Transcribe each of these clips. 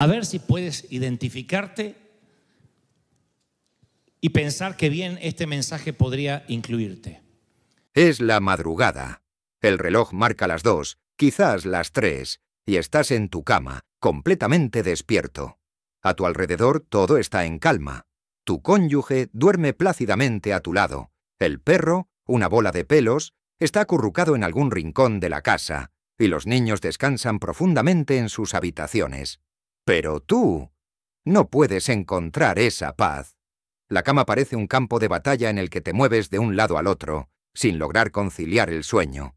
A ver si puedes identificarte y pensar que bien este mensaje podría incluirte. Es la madrugada. El reloj marca las dos, quizás las tres, y estás en tu cama, completamente despierto. A tu alrededor todo está en calma. Tu cónyuge duerme plácidamente a tu lado. El perro, una bola de pelos, está acurrucado en algún rincón de la casa, y los niños descansan profundamente en sus habitaciones. Pero tú no puedes encontrar esa paz. La cama parece un campo de batalla en el que te mueves de un lado al otro, sin lograr conciliar el sueño.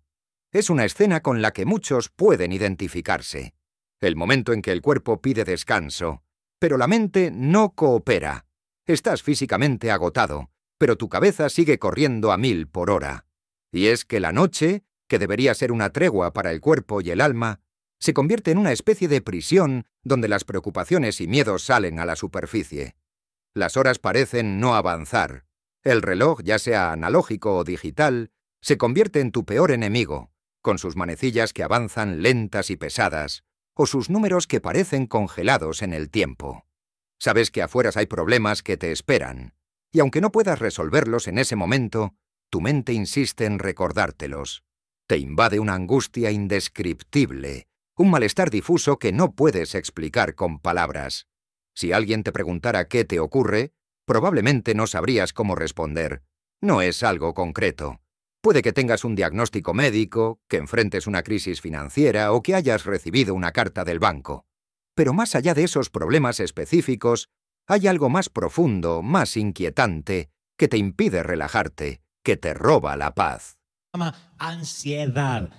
Es una escena con la que muchos pueden identificarse. El momento en que el cuerpo pide descanso, pero la mente no coopera. Estás físicamente agotado, pero tu cabeza sigue corriendo a mil por hora. Y es que la noche, que debería ser una tregua para el cuerpo y el alma, se convierte en una especie de prisión donde las preocupaciones y miedos salen a la superficie. Las horas parecen no avanzar. El reloj, ya sea analógico o digital, se convierte en tu peor enemigo, con sus manecillas que avanzan lentas y pesadas, o sus números que parecen congelados en el tiempo. Sabes que afueras hay problemas que te esperan, y aunque no puedas resolverlos en ese momento, tu mente insiste en recordártelos. Te invade una angustia indescriptible, un malestar difuso que no puedes explicar con palabras. Si alguien te preguntara qué te ocurre, probablemente no sabrías cómo responder. No es algo concreto. Puede que tengas un diagnóstico médico, que enfrentes una crisis financiera o que hayas recibido una carta del banco. Pero más allá de esos problemas específicos, hay algo más profundo, más inquietante, que te impide relajarte, que te roba la paz. Ansiedad.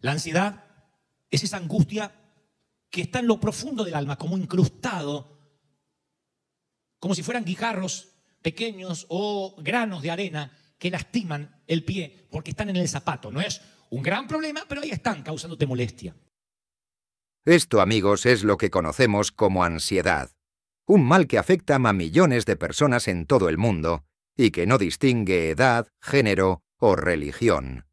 La ansiedad es esa angustia que está en lo profundo del alma, como incrustado, como si fueran guijarros pequeños o granos de arena que lastiman el pie porque están en el zapato. No es un gran problema, pero ahí están causándote molestia. Esto, amigos, es lo que conocemos como ansiedad, un mal que afecta a millones de personas en todo el mundo y que no distingue edad, género o religión.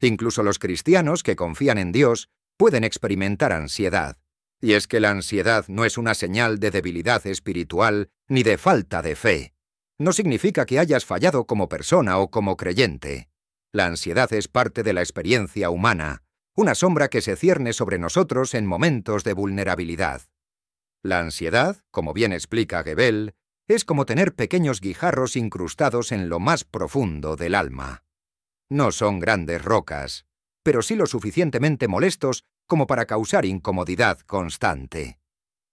Incluso los cristianos que confían en Dios pueden experimentar ansiedad, y es que la ansiedad no es una señal de debilidad espiritual ni de falta de fe. No significa que hayas fallado como persona o como creyente. La ansiedad es parte de la experiencia humana, una sombra que se cierne sobre nosotros en momentos de vulnerabilidad. La ansiedad, como bien explica Gebel, es como tener pequeños guijarros incrustados en lo más profundo del alma. No son grandes rocas, pero sí lo suficientemente molestos como para causar incomodidad constante.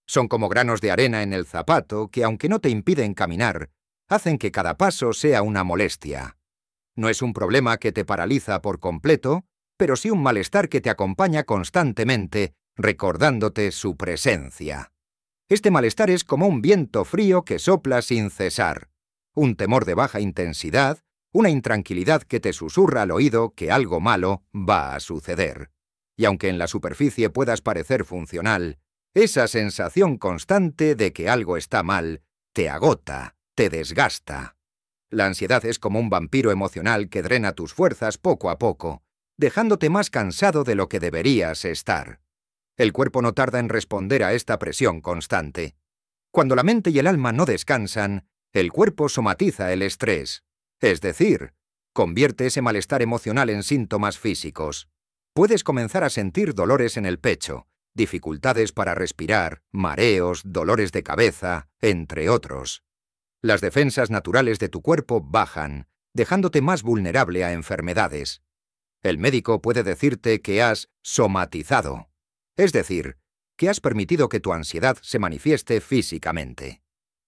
Son como granos de arena en el zapato que, aunque no te impiden caminar, hacen que cada paso sea una molestia. No es un problema que te paraliza por completo, pero sí un malestar que te acompaña constantemente, recordándote su presencia. Este malestar es como un viento frío que sopla sin cesar, un temor de baja intensidad una intranquilidad que te susurra al oído que algo malo va a suceder. Y aunque en la superficie puedas parecer funcional, esa sensación constante de que algo está mal te agota, te desgasta. La ansiedad es como un vampiro emocional que drena tus fuerzas poco a poco, dejándote más cansado de lo que deberías estar. El cuerpo no tarda en responder a esta presión constante. Cuando la mente y el alma no descansan, el cuerpo somatiza el estrés, es decir, convierte ese malestar emocional en síntomas físicos. Puedes comenzar a sentir dolores en el pecho, dificultades para respirar, mareos, dolores de cabeza, entre otros. Las defensas naturales de tu cuerpo bajan, dejándote más vulnerable a enfermedades. El médico puede decirte que has somatizado, es decir, que has permitido que tu ansiedad se manifieste físicamente.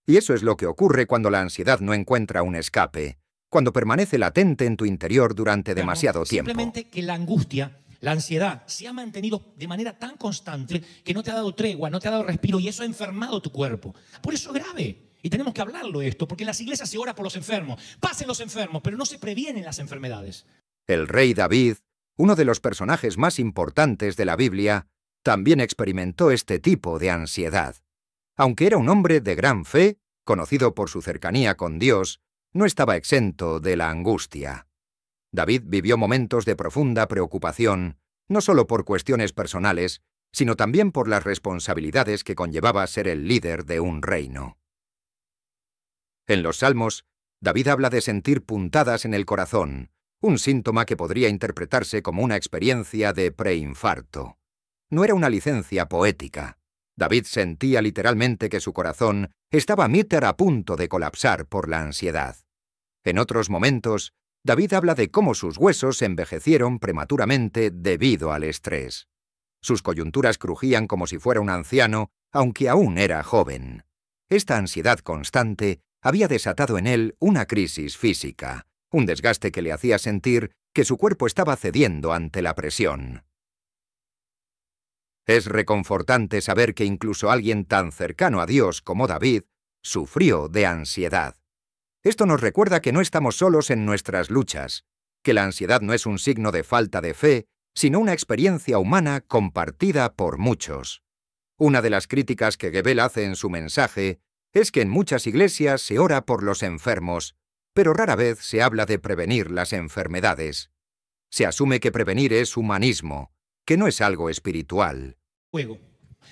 Y eso es lo que ocurre cuando la ansiedad no encuentra un escape, cuando permanece latente en tu interior durante demasiado tiempo. Simplemente que la angustia, la ansiedad, se ha mantenido de manera tan constante que no te ha dado tregua, no te ha dado respiro y eso ha enfermado tu cuerpo. Por eso es grave. Y tenemos que hablarlo esto, porque en las iglesias se ora por los enfermos. Pasen los enfermos, pero no se previenen las enfermedades. El rey David, uno de los personajes más importantes de la Biblia, también experimentó este tipo de ansiedad. Aunque era un hombre de gran fe, conocido por su cercanía con Dios, no estaba exento de la angustia. David vivió momentos de profunda preocupación, no solo por cuestiones personales, sino también por las responsabilidades que conllevaba ser el líder de un reino. En los Salmos, David habla de sentir puntadas en el corazón, un síntoma que podría interpretarse como una experiencia de preinfarto. No era una licencia poética. David sentía literalmente que su corazón estaba míter a punto de colapsar por la ansiedad. En otros momentos, David habla de cómo sus huesos envejecieron prematuramente debido al estrés. Sus coyunturas crujían como si fuera un anciano, aunque aún era joven. Esta ansiedad constante había desatado en él una crisis física, un desgaste que le hacía sentir que su cuerpo estaba cediendo ante la presión. Es reconfortante saber que incluso alguien tan cercano a Dios como David sufrió de ansiedad. Esto nos recuerda que no estamos solos en nuestras luchas, que la ansiedad no es un signo de falta de fe, sino una experiencia humana compartida por muchos. Una de las críticas que Gebel hace en su mensaje es que en muchas iglesias se ora por los enfermos, pero rara vez se habla de prevenir las enfermedades. Se asume que prevenir es humanismo, que no es algo espiritual.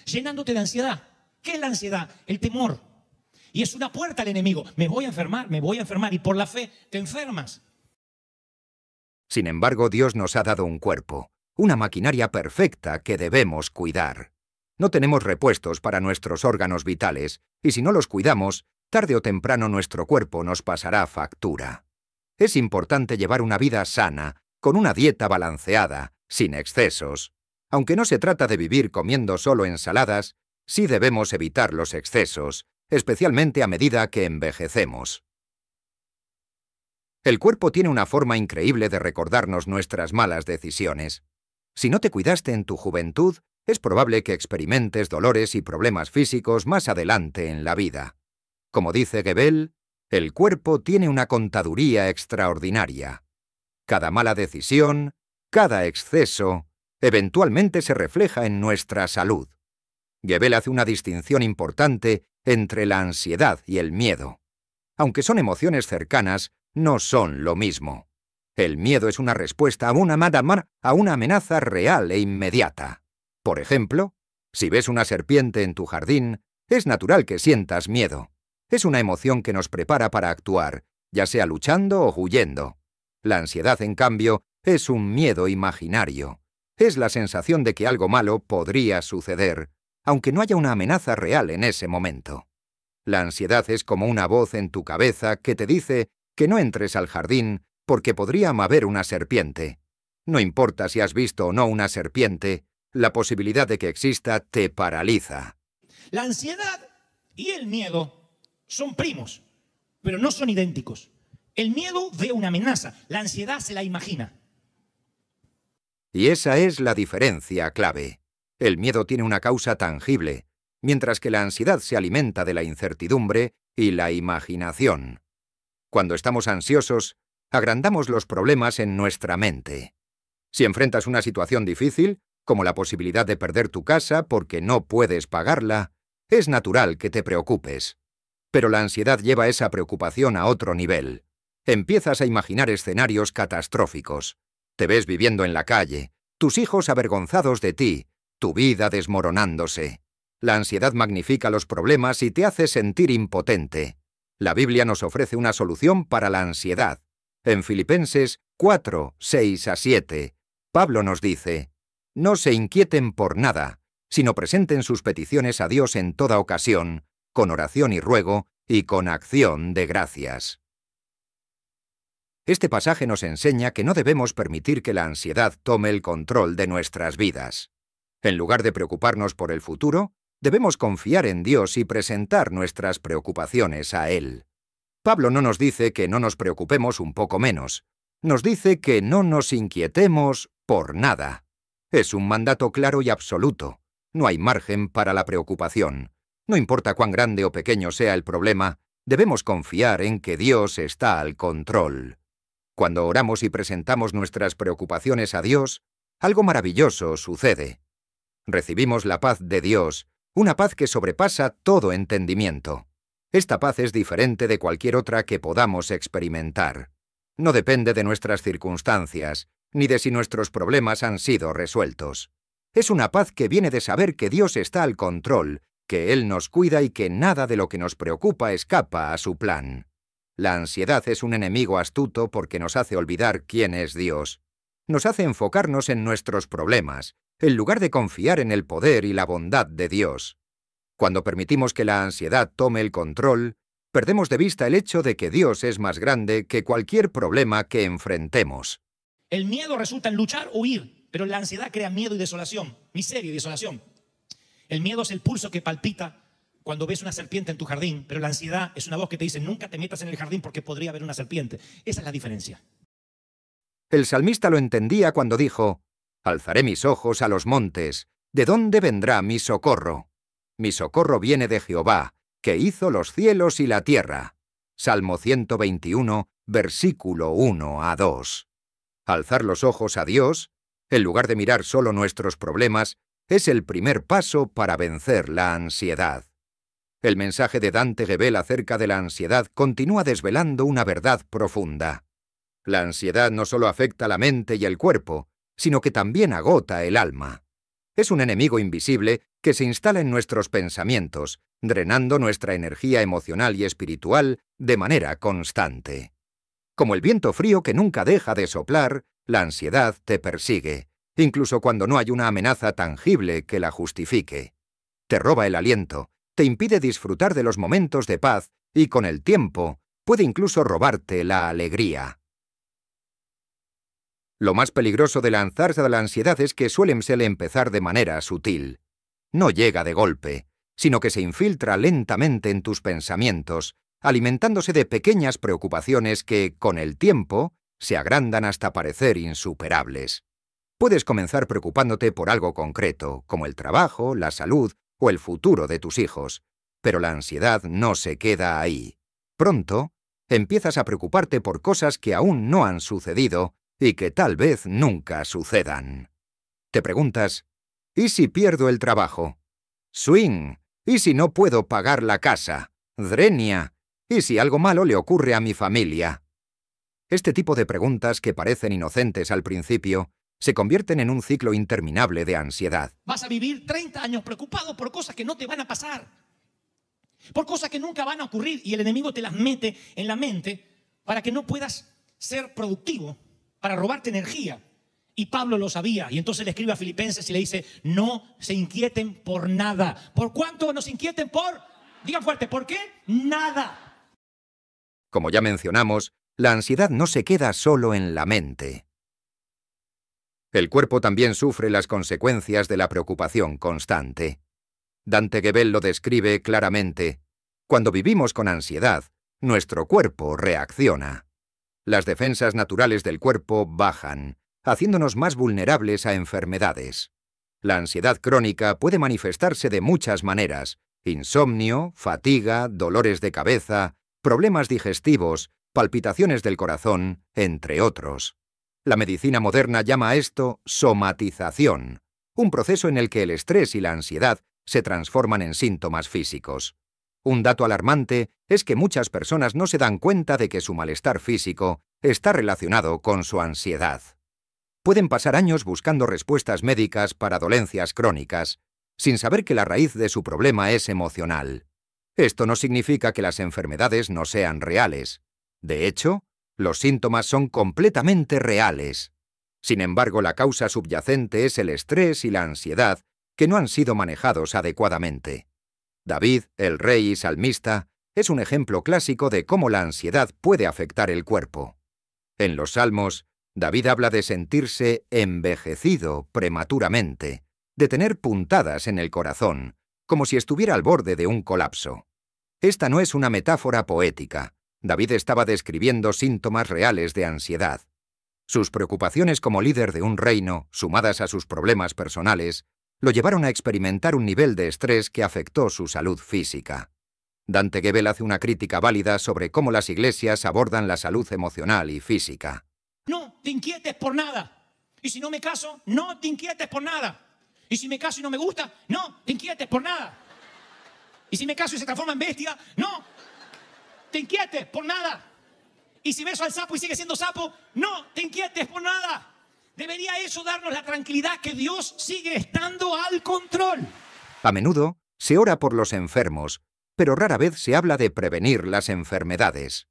Llenándote de ansiedad. ¿Qué es la ansiedad? El temor, y es una puerta al enemigo. Me voy a enfermar, me voy a enfermar. Y por la fe te enfermas. Sin embargo, Dios nos ha dado un cuerpo, una maquinaria perfecta que debemos cuidar. No tenemos repuestos para nuestros órganos vitales, y si no los cuidamos, tarde o temprano nuestro cuerpo nos pasará factura. Es importante llevar una vida sana, con una dieta balanceada, sin excesos. Aunque no se trata de vivir comiendo solo ensaladas, sí debemos evitar los excesos, especialmente a medida que envejecemos. El cuerpo tiene una forma increíble de recordarnos nuestras malas decisiones. Si no te cuidaste en tu juventud, es probable que experimentes dolores y problemas físicos más adelante en la vida. Como dice Gebel, el cuerpo tiene una contaduría extraordinaria. Cada mala decisión, cada exceso, eventualmente se refleja en nuestra salud. Gebel hace una distinción importante entre la ansiedad y el miedo. Aunque son emociones cercanas, no son lo mismo. El miedo es una respuesta a una, a una amenaza real e inmediata. Por ejemplo, si ves una serpiente en tu jardín, es natural que sientas miedo. Es una emoción que nos prepara para actuar, ya sea luchando o huyendo. La ansiedad, en cambio, es un miedo imaginario. Es la sensación de que algo malo podría suceder, aunque no haya una amenaza real en ese momento. La ansiedad es como una voz en tu cabeza que te dice que no entres al jardín porque podría haber una serpiente. No importa si has visto o no una serpiente, la posibilidad de que exista te paraliza. La ansiedad y el miedo son primos, pero no son idénticos. El miedo ve una amenaza, la ansiedad se la imagina. Y esa es la diferencia clave. El miedo tiene una causa tangible, mientras que la ansiedad se alimenta de la incertidumbre y la imaginación. Cuando estamos ansiosos, agrandamos los problemas en nuestra mente. Si enfrentas una situación difícil, como la posibilidad de perder tu casa porque no puedes pagarla, es natural que te preocupes. Pero la ansiedad lleva esa preocupación a otro nivel. Empiezas a imaginar escenarios catastróficos. Te ves viviendo en la calle, tus hijos avergonzados de ti, tu vida desmoronándose. La ansiedad magnifica los problemas y te hace sentir impotente. La Biblia nos ofrece una solución para la ansiedad. En Filipenses 4, 6 a 7, Pablo nos dice, No se inquieten por nada, sino presenten sus peticiones a Dios en toda ocasión, con oración y ruego, y con acción de gracias. Este pasaje nos enseña que no debemos permitir que la ansiedad tome el control de nuestras vidas. En lugar de preocuparnos por el futuro, debemos confiar en Dios y presentar nuestras preocupaciones a Él. Pablo no nos dice que no nos preocupemos un poco menos, nos dice que no nos inquietemos por nada. Es un mandato claro y absoluto. No hay margen para la preocupación. No importa cuán grande o pequeño sea el problema, debemos confiar en que Dios está al control. Cuando oramos y presentamos nuestras preocupaciones a Dios, algo maravilloso sucede recibimos la paz de Dios, una paz que sobrepasa todo entendimiento. Esta paz es diferente de cualquier otra que podamos experimentar. No depende de nuestras circunstancias, ni de si nuestros problemas han sido resueltos. Es una paz que viene de saber que Dios está al control, que Él nos cuida y que nada de lo que nos preocupa escapa a su plan. La ansiedad es un enemigo astuto porque nos hace olvidar quién es Dios. Nos hace enfocarnos en nuestros problemas, en lugar de confiar en el poder y la bondad de Dios. Cuando permitimos que la ansiedad tome el control, perdemos de vista el hecho de que Dios es más grande que cualquier problema que enfrentemos. El miedo resulta en luchar o huir, pero la ansiedad crea miedo y desolación, miseria y desolación. El miedo es el pulso que palpita cuando ves una serpiente en tu jardín, pero la ansiedad es una voz que te dice nunca te metas en el jardín porque podría haber una serpiente. Esa es la diferencia. El salmista lo entendía cuando dijo, Alzaré mis ojos a los montes. ¿De dónde vendrá mi socorro? Mi socorro viene de Jehová, que hizo los cielos y la tierra. Salmo 121, versículo 1 a 2. Alzar los ojos a Dios, en lugar de mirar solo nuestros problemas, es el primer paso para vencer la ansiedad. El mensaje de Dante Gebel acerca de la ansiedad continúa desvelando una verdad profunda. La ansiedad no solo afecta la mente y el cuerpo, sino que también agota el alma. Es un enemigo invisible que se instala en nuestros pensamientos, drenando nuestra energía emocional y espiritual de manera constante. Como el viento frío que nunca deja de soplar, la ansiedad te persigue, incluso cuando no hay una amenaza tangible que la justifique. Te roba el aliento, te impide disfrutar de los momentos de paz y con el tiempo puede incluso robarte la alegría. Lo más peligroso de lanzarse a la ansiedad es que suelen empezar de manera sutil. No llega de golpe, sino que se infiltra lentamente en tus pensamientos, alimentándose de pequeñas preocupaciones que, con el tiempo, se agrandan hasta parecer insuperables. Puedes comenzar preocupándote por algo concreto, como el trabajo, la salud o el futuro de tus hijos, pero la ansiedad no se queda ahí. Pronto, empiezas a preocuparte por cosas que aún no han sucedido y que tal vez nunca sucedan. Te preguntas, ¿y si pierdo el trabajo? Swing, ¿y si no puedo pagar la casa? Drenia, ¿y si algo malo le ocurre a mi familia? Este tipo de preguntas que parecen inocentes al principio se convierten en un ciclo interminable de ansiedad. Vas a vivir 30 años preocupado por cosas que no te van a pasar, por cosas que nunca van a ocurrir y el enemigo te las mete en la mente para que no puedas ser productivo, para robarte energía. Y Pablo lo sabía. Y entonces le escribe a Filipenses y le dice, no se inquieten por nada. ¿Por cuánto nos inquieten por? Digan fuerte, ¿por qué? Nada. Como ya mencionamos, la ansiedad no se queda solo en la mente. El cuerpo también sufre las consecuencias de la preocupación constante. Dante Gebel lo describe claramente. Cuando vivimos con ansiedad, nuestro cuerpo reacciona las defensas naturales del cuerpo bajan, haciéndonos más vulnerables a enfermedades. La ansiedad crónica puede manifestarse de muchas maneras, insomnio, fatiga, dolores de cabeza, problemas digestivos, palpitaciones del corazón, entre otros. La medicina moderna llama a esto somatización, un proceso en el que el estrés y la ansiedad se transforman en síntomas físicos. Un dato alarmante es que muchas personas no se dan cuenta de que su malestar físico está relacionado con su ansiedad. Pueden pasar años buscando respuestas médicas para dolencias crónicas, sin saber que la raíz de su problema es emocional. Esto no significa que las enfermedades no sean reales. De hecho, los síntomas son completamente reales. Sin embargo, la causa subyacente es el estrés y la ansiedad que no han sido manejados adecuadamente. David, el rey y salmista, es un ejemplo clásico de cómo la ansiedad puede afectar el cuerpo. En los Salmos, David habla de sentirse envejecido prematuramente, de tener puntadas en el corazón, como si estuviera al borde de un colapso. Esta no es una metáfora poética. David estaba describiendo síntomas reales de ansiedad. Sus preocupaciones como líder de un reino, sumadas a sus problemas personales, lo llevaron a experimentar un nivel de estrés que afectó su salud física. Dante Gebel hace una crítica válida sobre cómo las iglesias abordan la salud emocional y física. No te inquietes por nada. Y si no me caso, no te inquietes por nada. Y si me caso y no me gusta, no te inquietes por nada. Y si me caso y se transforma en bestia, no te inquietes por nada. Y si beso al sapo y sigue siendo sapo, no te inquietes por nada. Debería eso darnos la tranquilidad que Dios sigue estando al control. A menudo se ora por los enfermos, pero rara vez se habla de prevenir las enfermedades.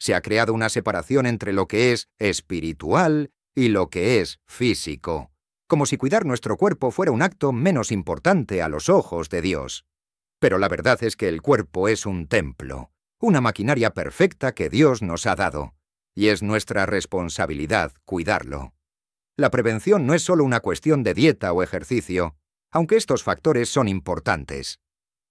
Se ha creado una separación entre lo que es espiritual y lo que es físico, como si cuidar nuestro cuerpo fuera un acto menos importante a los ojos de Dios. Pero la verdad es que el cuerpo es un templo, una maquinaria perfecta que Dios nos ha dado, y es nuestra responsabilidad cuidarlo. La prevención no es solo una cuestión de dieta o ejercicio, aunque estos factores son importantes.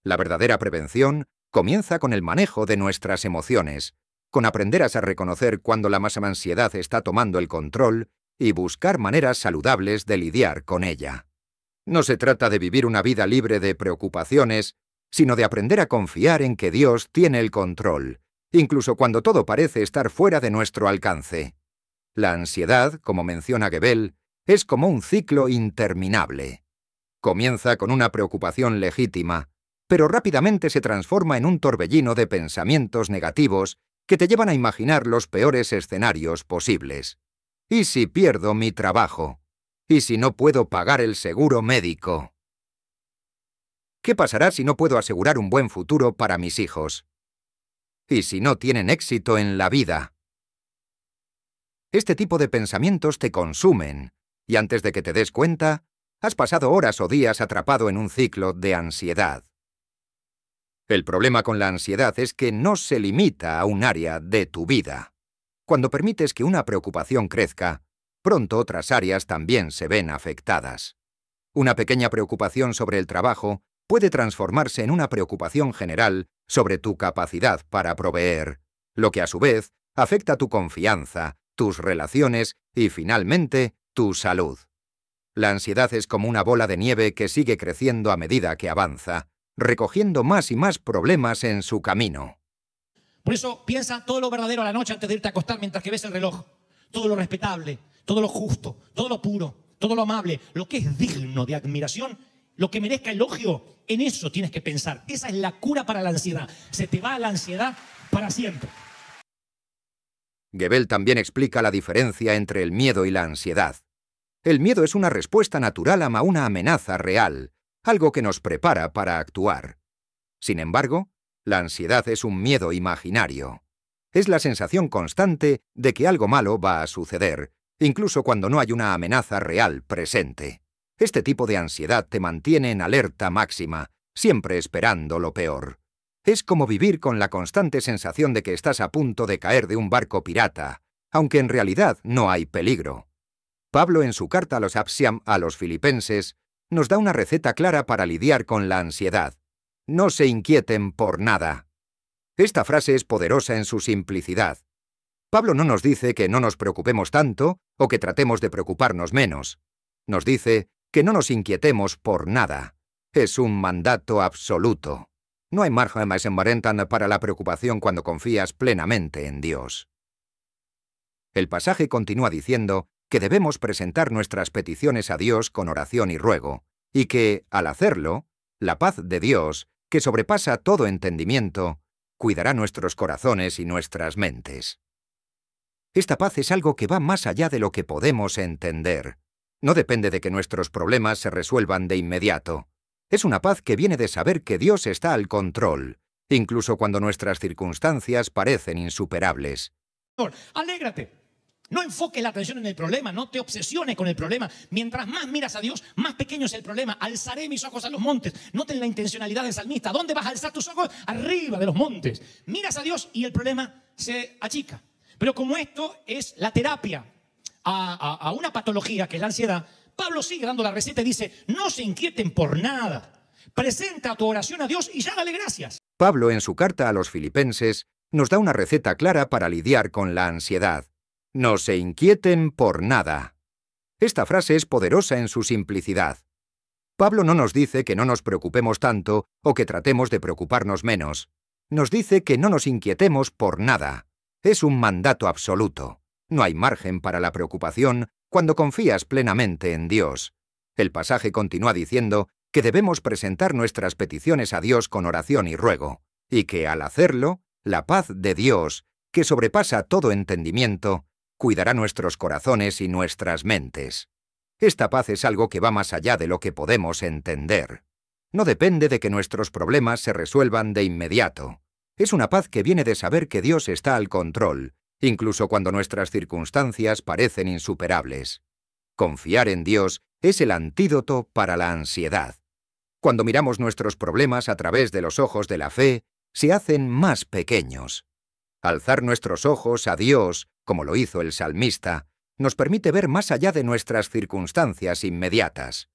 La verdadera prevención comienza con el manejo de nuestras emociones, con aprender a reconocer cuando la masa ansiedad está tomando el control y buscar maneras saludables de lidiar con ella. No se trata de vivir una vida libre de preocupaciones, sino de aprender a confiar en que Dios tiene el control, incluso cuando todo parece estar fuera de nuestro alcance. La ansiedad, como menciona Gebel, es como un ciclo interminable. Comienza con una preocupación legítima, pero rápidamente se transforma en un torbellino de pensamientos negativos que te llevan a imaginar los peores escenarios posibles. ¿Y si pierdo mi trabajo? ¿Y si no puedo pagar el seguro médico? ¿Qué pasará si no puedo asegurar un buen futuro para mis hijos? ¿Y si no tienen éxito en la vida? este tipo de pensamientos te consumen, y antes de que te des cuenta, has pasado horas o días atrapado en un ciclo de ansiedad. El problema con la ansiedad es que no se limita a un área de tu vida. Cuando permites que una preocupación crezca, pronto otras áreas también se ven afectadas. Una pequeña preocupación sobre el trabajo puede transformarse en una preocupación general sobre tu capacidad para proveer, lo que a su vez afecta tu confianza, tus relaciones y finalmente tu salud. La ansiedad es como una bola de nieve que sigue creciendo a medida que avanza, recogiendo más y más problemas en su camino. Por eso piensa todo lo verdadero a la noche antes de irte a acostar mientras que ves el reloj. Todo lo respetable, todo lo justo, todo lo puro, todo lo amable, lo que es digno de admiración, lo que merezca elogio, en eso tienes que pensar. Esa es la cura para la ansiedad. Se te va la ansiedad para siempre. Gebel también explica la diferencia entre el miedo y la ansiedad. El miedo es una respuesta natural a una amenaza real, algo que nos prepara para actuar. Sin embargo, la ansiedad es un miedo imaginario. Es la sensación constante de que algo malo va a suceder, incluso cuando no hay una amenaza real presente. Este tipo de ansiedad te mantiene en alerta máxima, siempre esperando lo peor. Es como vivir con la constante sensación de que estás a punto de caer de un barco pirata, aunque en realidad no hay peligro. Pablo en su carta a los Apsiam a los filipenses nos da una receta clara para lidiar con la ansiedad. No se inquieten por nada. Esta frase es poderosa en su simplicidad. Pablo no nos dice que no nos preocupemos tanto o que tratemos de preocuparnos menos. Nos dice que no nos inquietemos por nada. Es un mandato absoluto. No hay margen más en para la preocupación cuando confías plenamente en Dios. El pasaje continúa diciendo que debemos presentar nuestras peticiones a Dios con oración y ruego, y que, al hacerlo, la paz de Dios, que sobrepasa todo entendimiento, cuidará nuestros corazones y nuestras mentes. Esta paz es algo que va más allá de lo que podemos entender. No depende de que nuestros problemas se resuelvan de inmediato, es una paz que viene de saber que Dios está al control, incluso cuando nuestras circunstancias parecen insuperables. Alégrate. No enfoques la atención en el problema, no te obsesiones con el problema. Mientras más miras a Dios, más pequeño es el problema. Alzaré mis ojos a los montes. Noten la intencionalidad del salmista. ¿Dónde vas a alzar tus ojos? Arriba de los montes. Miras a Dios y el problema se achica. Pero como esto es la terapia a, a una patología que es la ansiedad, Pablo sigue dando la receta y dice, no se inquieten por nada. Presenta tu oración a Dios y ya dale gracias. Pablo en su carta a los filipenses nos da una receta clara para lidiar con la ansiedad. No se inquieten por nada. Esta frase es poderosa en su simplicidad. Pablo no nos dice que no nos preocupemos tanto o que tratemos de preocuparnos menos. Nos dice que no nos inquietemos por nada. Es un mandato absoluto. No hay margen para la preocupación cuando confías plenamente en Dios. El pasaje continúa diciendo que debemos presentar nuestras peticiones a Dios con oración y ruego, y que al hacerlo, la paz de Dios, que sobrepasa todo entendimiento, cuidará nuestros corazones y nuestras mentes. Esta paz es algo que va más allá de lo que podemos entender. No depende de que nuestros problemas se resuelvan de inmediato. Es una paz que viene de saber que Dios está al control incluso cuando nuestras circunstancias parecen insuperables. Confiar en Dios es el antídoto para la ansiedad. Cuando miramos nuestros problemas a través de los ojos de la fe, se hacen más pequeños. Alzar nuestros ojos a Dios, como lo hizo el salmista, nos permite ver más allá de nuestras circunstancias inmediatas.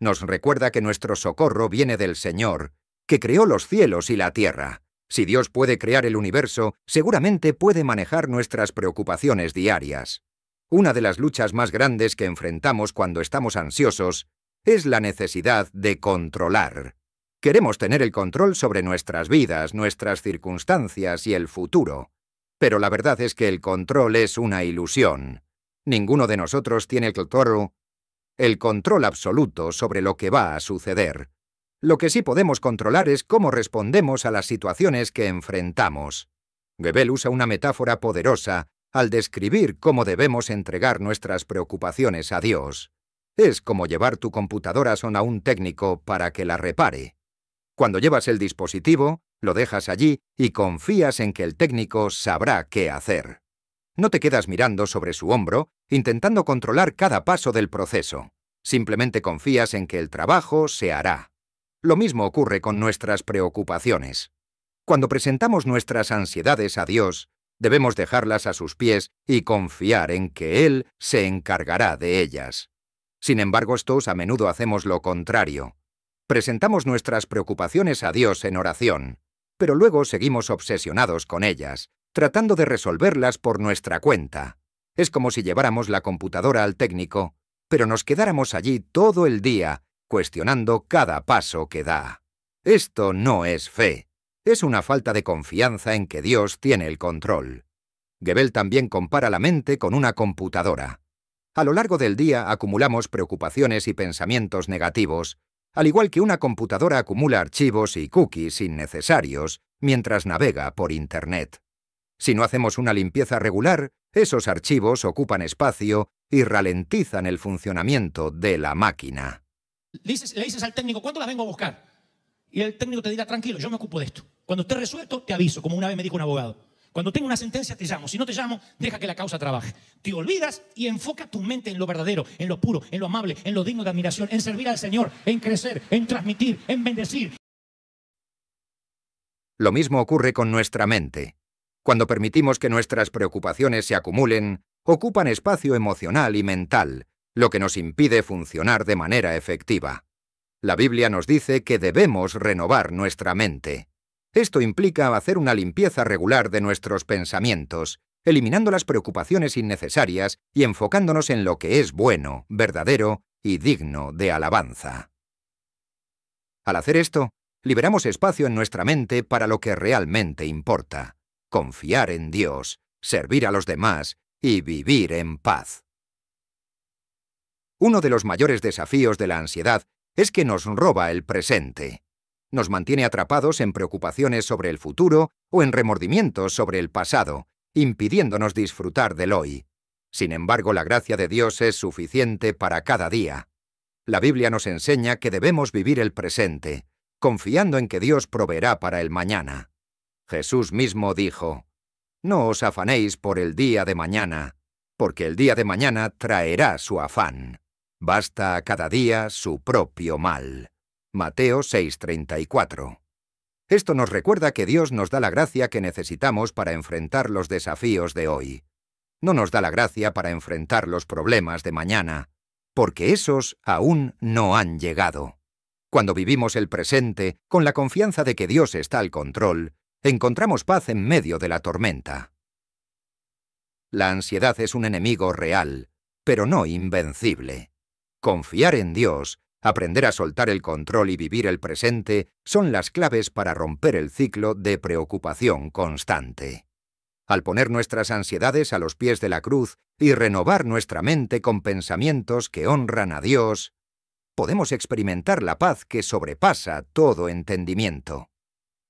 Nos recuerda que nuestro socorro viene del Señor, que creó los cielos y la tierra. Si Dios puede crear el universo, seguramente puede manejar nuestras preocupaciones diarias. Una de las luchas más grandes que enfrentamos cuando estamos ansiosos es la necesidad de controlar. Queremos tener el control sobre nuestras vidas, nuestras circunstancias y el futuro. Pero la verdad es que el control es una ilusión. Ninguno de nosotros tiene el control absoluto sobre lo que va a suceder. Lo que sí podemos controlar es cómo respondemos a las situaciones que enfrentamos. Gebel usa una metáfora poderosa al describir cómo debemos entregar nuestras preocupaciones a Dios. Es como llevar tu computadora a un técnico para que la repare. Cuando llevas el dispositivo, lo dejas allí y confías en que el técnico sabrá qué hacer. No te quedas mirando sobre su hombro, intentando controlar cada paso del proceso. Simplemente confías en que el trabajo se hará. Lo mismo ocurre con nuestras preocupaciones. Cuando presentamos nuestras ansiedades a Dios, debemos dejarlas a sus pies y confiar en que Él se encargará de ellas. Sin embargo, estos a menudo hacemos lo contrario. Presentamos nuestras preocupaciones a Dios en oración, pero luego seguimos obsesionados con ellas, tratando de resolverlas por nuestra cuenta. Es como si lleváramos la computadora al técnico, pero nos quedáramos allí todo el día cuestionando cada paso que da. Esto no es fe, es una falta de confianza en que Dios tiene el control. Gebel también compara la mente con una computadora. A lo largo del día acumulamos preocupaciones y pensamientos negativos, al igual que una computadora acumula archivos y cookies innecesarios mientras navega por Internet. Si no hacemos una limpieza regular, esos archivos ocupan espacio y ralentizan el funcionamiento de la máquina le dices, al técnico, ¿cuándo la vengo a buscar? Y el técnico te dirá, tranquilo, yo me ocupo de esto. Cuando esté resuelto, te aviso, como una vez me dijo un abogado. Cuando tengo una sentencia, te llamo. Si no te llamo, deja que la causa trabaje. Te olvidas y enfoca tu mente en lo verdadero, en lo puro, en lo amable, en lo digno de admiración, en servir al Señor, en crecer, en transmitir, en bendecir. Lo mismo ocurre con nuestra mente. Cuando permitimos que nuestras preocupaciones se acumulen, ocupan espacio emocional y mental, lo que nos impide funcionar de manera efectiva. La Biblia nos dice que debemos renovar nuestra mente. Esto implica hacer una limpieza regular de nuestros pensamientos, eliminando las preocupaciones innecesarias y enfocándonos en lo que es bueno, verdadero y digno de alabanza. Al hacer esto, liberamos espacio en nuestra mente para lo que realmente importa, confiar en Dios, servir a los demás y vivir en paz. Uno de los mayores desafíos de la ansiedad es que nos roba el presente. Nos mantiene atrapados en preocupaciones sobre el futuro o en remordimientos sobre el pasado, impidiéndonos disfrutar del hoy. Sin embargo, la gracia de Dios es suficiente para cada día. La Biblia nos enseña que debemos vivir el presente, confiando en que Dios proveerá para el mañana. Jesús mismo dijo, No os afanéis por el día de mañana, porque el día de mañana traerá su afán. Basta a cada día su propio mal. Mateo 6:34. Esto nos recuerda que Dios nos da la gracia que necesitamos para enfrentar los desafíos de hoy. No nos da la gracia para enfrentar los problemas de mañana, porque esos aún no han llegado. Cuando vivimos el presente con la confianza de que Dios está al control, encontramos paz en medio de la tormenta. La ansiedad es un enemigo real, pero no invencible. Confiar en Dios, aprender a soltar el control y vivir el presente son las claves para romper el ciclo de preocupación constante. Al poner nuestras ansiedades a los pies de la cruz y renovar nuestra mente con pensamientos que honran a Dios, podemos experimentar la paz que sobrepasa todo entendimiento.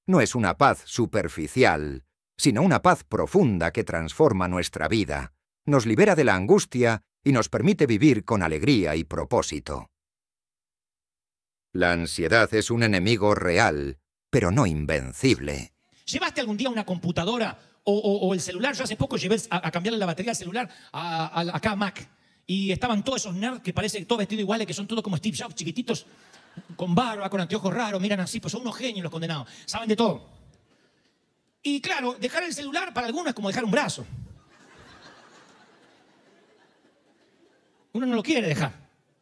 No es una paz superficial, sino una paz profunda que transforma nuestra vida, nos libera de la angustia y nos permite vivir con alegría y propósito. La ansiedad es un enemigo real, pero no invencible. ¿Llevaste algún día una computadora o, el celular? Yo hace poco llevé a, cambiarle la batería del celular a, acá a Mac. Y estaban todos esos nerds que parecen todos vestidos iguales, que son todos como Steve Jobs, chiquititos, con barba, con anteojos raros, miran así, pues son unos genios los condenados, saben de todo. Y claro, dejar el celular para algunos es como dejar un brazo. Uno no lo quiere dejar.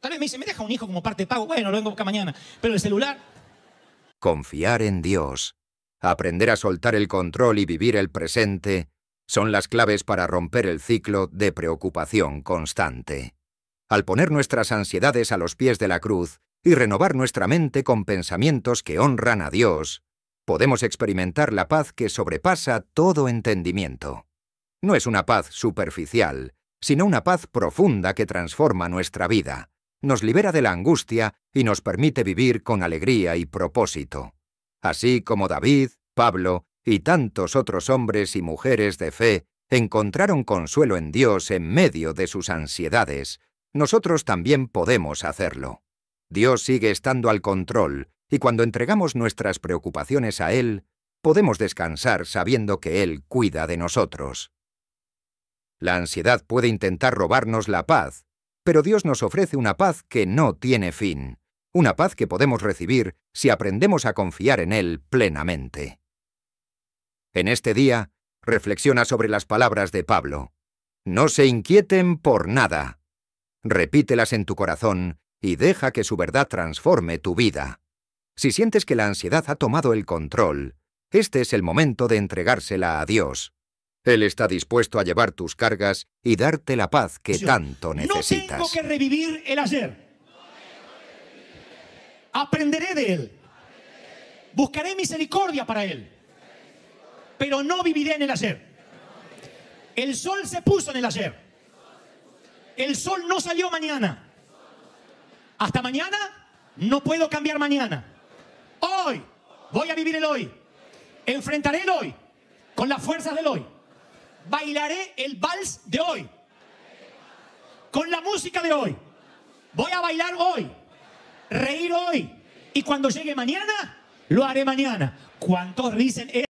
Tal vez me dice, me deja un hijo como parte de pago, bueno, lo vengo mañana. Pero el celular... Confiar en Dios, aprender a soltar el control y vivir el presente son las claves para romper el ciclo de preocupación constante. Al poner nuestras ansiedades a los pies de la cruz y renovar nuestra mente con pensamientos que honran a Dios, podemos experimentar la paz que sobrepasa todo entendimiento. No es una paz superficial, sino una paz profunda que transforma nuestra vida, nos libera de la angustia y nos permite vivir con alegría y propósito. Así como David, Pablo y tantos otros hombres y mujeres de fe encontraron consuelo en Dios en medio de sus ansiedades, nosotros también podemos hacerlo. Dios sigue estando al control, y cuando entregamos nuestras preocupaciones a Él, podemos descansar sabiendo que Él cuida de nosotros. La ansiedad puede intentar robarnos la paz, pero Dios nos ofrece una paz que no tiene fin, una paz que podemos recibir si aprendemos a confiar en Él plenamente. En este día, reflexiona sobre las palabras de Pablo. No se inquieten por nada. Repítelas en tu corazón y deja que su verdad transforme tu vida. Si sientes que la ansiedad ha tomado el control, este es el momento de entregársela a Dios él está dispuesto a llevar tus cargas y darte la paz que tanto necesitas. No tengo que revivir el ayer. Aprenderé de él. Buscaré misericordia para él. Pero no viviré en el ayer. El sol se puso en el ayer. El sol no salió mañana. Hasta mañana no puedo cambiar mañana. Hoy voy a vivir el hoy. Enfrentaré el hoy con las fuerzas del hoy bailaré el vals de hoy. Con la música de hoy. Voy a bailar hoy. Reír hoy. Y cuando llegue mañana, lo haré mañana. ¿Cuántos dicen